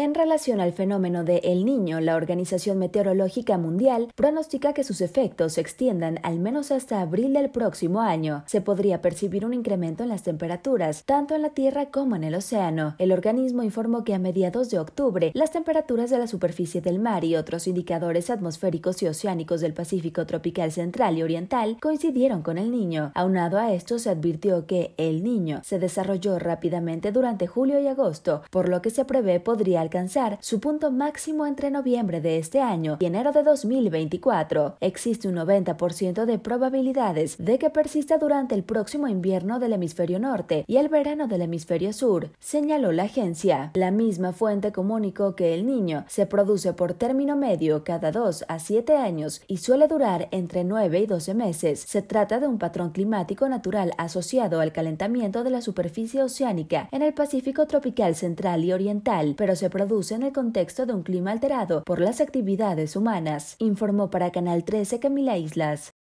En relación al fenómeno de El Niño, la Organización Meteorológica Mundial pronostica que sus efectos se extiendan al menos hasta abril del próximo año. Se podría percibir un incremento en las temperaturas, tanto en la Tierra como en el océano. El organismo informó que a mediados de octubre, las temperaturas de la superficie del mar y otros indicadores atmosféricos y oceánicos del Pacífico tropical central y oriental coincidieron con El Niño. Aunado a esto, se advirtió que El Niño se desarrolló rápidamente durante julio y agosto, por lo que se prevé podría alcanzar su punto máximo entre noviembre de este año y enero de 2024. Existe un 90% de probabilidades de que persista durante el próximo invierno del hemisferio norte y el verano del hemisferio sur, señaló la agencia. La misma fuente comunicó que el niño se produce por término medio cada 2 a 7 años y suele durar entre 9 y 12 meses. Se trata de un patrón climático natural asociado al calentamiento de la superficie oceánica en el Pacífico tropical central y oriental, pero se produce en el contexto de un clima alterado por las actividades humanas, informó para Canal 13 Camila Islas.